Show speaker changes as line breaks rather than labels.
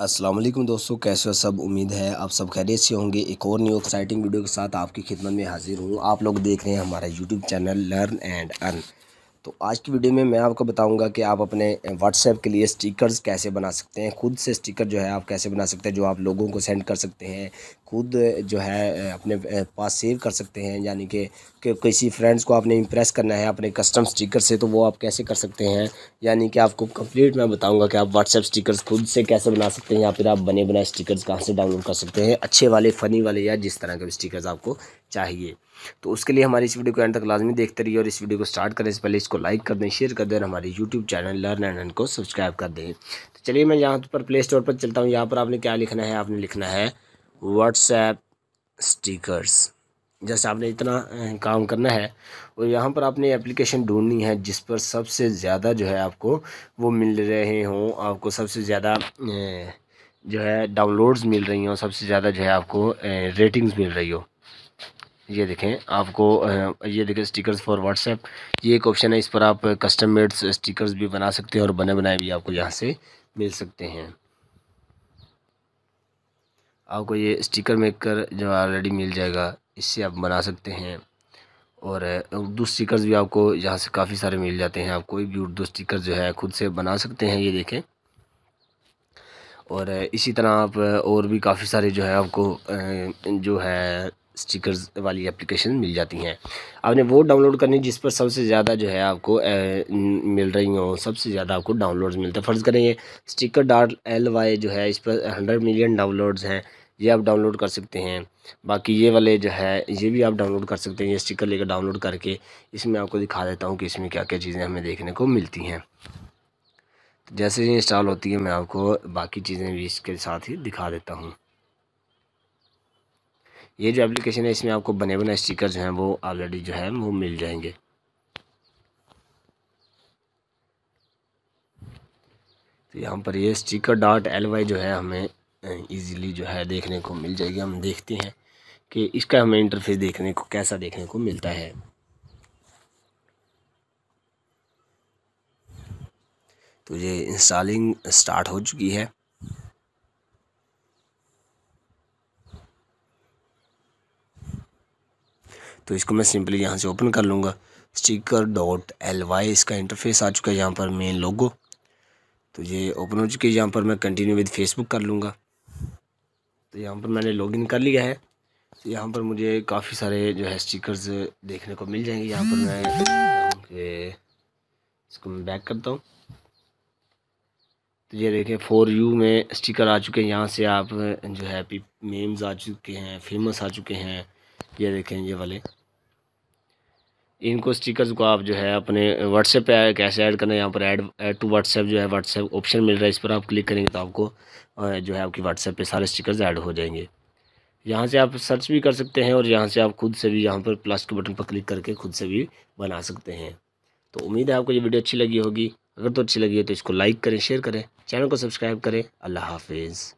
असलम दोस्तों कैसे हो सब उम्मीद है आप सब खैरियत से होंगे एक और न्यू एक्साइटिंग वीडियो के साथ आपकी खिदमत में हाजिर हूँ आप लोग देख रहे हैं हमारा YouTube channel learn and earn तो आज की वीडियो में मैं आपको बताऊंगा कि आप अपने व्हाट्सएप के लिए स्टिकर्स कैसे बना सकते हैं खुद से स्टिकर जो है आप कैसे बना सकते हैं जो आप लोगों को सेंड कर सकते हैं खुद जो है अपने पास सेव कर सकते हैं यानी कि किसी फ्रेंड्स को आपने इम्प्रेस करना है अपने कस्टम स्टिकर से तो वो आप कैसे कर सकते हैं यानी कि आपको कंप्लीट मैं बताऊंगा कि आप व्हाट्सएप स्टिकर्स खुद से कैसे बना सकते हैं या फिर आप बने बनाए स्टिकर्स कहाँ से डाउनलोड कर सकते हैं अच्छे वाले फ़नी वाले या जिस तरह के स्टिकर्स आपको चाहिए तो उसके लिए हमारी इस वीडियो को एंड तक लाजमी देखते रहिए और इस वीडियो को स्टार्ट करने से पहले इसको लाइक कर दें शेयर कर दें और हमारे यूट्यूब चैनल लर्न एंड को सब्सक्राइब कर दें तो चलिए मैं यहाँ पर प्ले स्टोर पर चलता हूँ यहाँ पर आपने क्या लिखना है आपने लिखना है व्हाट्सएप स्टिकर्स जैसे आपने इतना काम करना है और यहाँ पर आपने एप्लीकेशन ढूंढनी है जिस पर सबसे ज़्यादा जो है आपको वो मिल रहे हों आपको सबसे ज़्यादा जो है डाउनलोड्स मिल रही हों सबसे ज़्यादा जो है आपको रेटिंग्स मिल रही हो ये देखें आपको ये देखें स्टिकर्स फॉर व्हाट्सएप ये एक ऑप्शन है इस पर आप कस्टम मेड स्टिकर्स भी बना सकते हैं और बने बनाए भी आपको यहाँ से मिल सकते हैं आपको ये स्टिकर मेकर जो ऑलरेडी मिल जाएगा इससे आप बना सकते हैं और उर्दू स्टिकर्स भी आपको यहाँ से काफ़ी सारे मिल जाते हैं आप कोई भी उर्दू स्टिकर जो है खुद से बना सकते हैं ये देखें और इसी तरह आप और भी काफ़ी सारे जो है आपको जो है स्टिकर्स वाली एप्लीकेशन मिल जाती हैं आपने वो डाउनलोड करनी जिस पर सबसे ज़्यादा जो है आपको ए, मिल रही हो सबसे ज़्यादा आपको डाउनलोड्स मिलते हैं फ़र्ज़ करें ये स्टिकर डार एल वाई जो है इस पर हंड्रेड मिलियन डाउनलोड्स हैं ये आप डाउनलोड कर सकते हैं बाकी ये वाले जो है ये भी आप डाउनलोड कर सकते हैं ये स्टिकर लेकर डाउनलोड करके इसमें आपको दिखा देता हूँ कि इसमें क्या क्या चीज़ें हमें देखने को मिलती हैं तो जैसे ही इंस्टॉल होती है मैं आपको बाकी चीज़ें भी इसके साथ ही दिखा देता हूँ ये जो एप्लीकेशन है इसमें आपको बने बने स्टिकर जो हैं वो ऑलरेडी जो है वो मिल जाएंगे तो यहाँ पर ये स्टिकर डॉट एल वाई जो है हमें ईज़िली जो है देखने को मिल जाएगी हम देखते हैं कि इसका हमें इंटरफेस देखने को कैसा देखने को मिलता है तो ये इंस्टॉलिंग स्टार्ट हो चुकी है तो इसको मैं सिंपली यहाँ से ओपन कर लूँगा स्टिकर डॉट एल वाई इसका इंटरफेस आ चुका है यहाँ पर मेन लोगो तो ये ओपन हो चुकी है यहाँ पर मैं कंटिन्यू विद फेसबुक कर लूँगा तो यहाँ पर मैंने लॉगिन कर लिया है तो यहाँ पर मुझे काफ़ी सारे जो है स्टिकर्स देखने को मिल जाएंगे यहाँ पर मैं इसको मैं बैक करता हूँ तो ये देखें फोर यू में स्टिकर आ चुके हैं यहाँ से आप जो है मेम्स आ चुके हैं फेमस आ चुके हैं ये देखें ये वाले इनको स्टिकर्स को आप जो है अपने व्हाट्सएप पे कैसे ऐड करना है यहाँ पर ऐड ऐड टू व्हाट्सएप जो है व्हाट्सएप ऑप्शन मिल रहा है इस पर आप क्लिक करेंगे तो आपको जो है आपकी व्हाट्सएप पे सारे स्टिकर्स ऐड हो जाएंगे यहाँ से आप सर्च भी कर सकते हैं और यहाँ से आप खुद से भी यहाँ पर प्लस के बटन पर क्लिक करके खुद से भी बना सकते हैं तो उम्मीद है आपको ये वीडियो अच्छी लगी होगी अगर तो अच्छी लगी है तो इसको लाइक करें शेयर करें चैनल को सब्सक्राइब करें अल्लाह हाफिज़